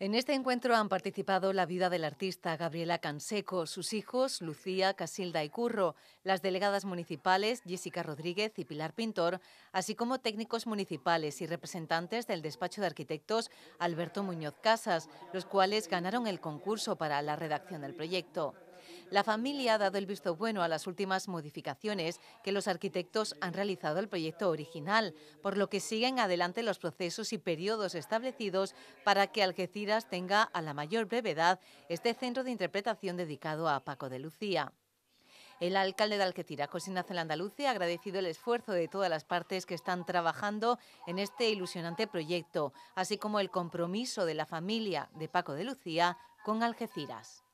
En este encuentro han participado la vida del artista Gabriela Canseco, sus hijos Lucía, Casilda y Curro, las delegadas municipales Jessica Rodríguez y Pilar Pintor, así como técnicos municipales y representantes del despacho de arquitectos Alberto Muñoz Casas, los cuales ganaron el concurso para la redacción del proyecto. La familia ha dado el visto bueno a las últimas modificaciones que los arquitectos han realizado al proyecto original, por lo que siguen adelante los procesos y periodos establecidos para que Algeciras tenga a la mayor brevedad este centro de interpretación dedicado a Paco de Lucía. El alcalde de Algeciras, José Ignacio Landaluce, ha agradecido el esfuerzo de todas las partes que están trabajando en este ilusionante proyecto, así como el compromiso de la familia de Paco de Lucía con Algeciras.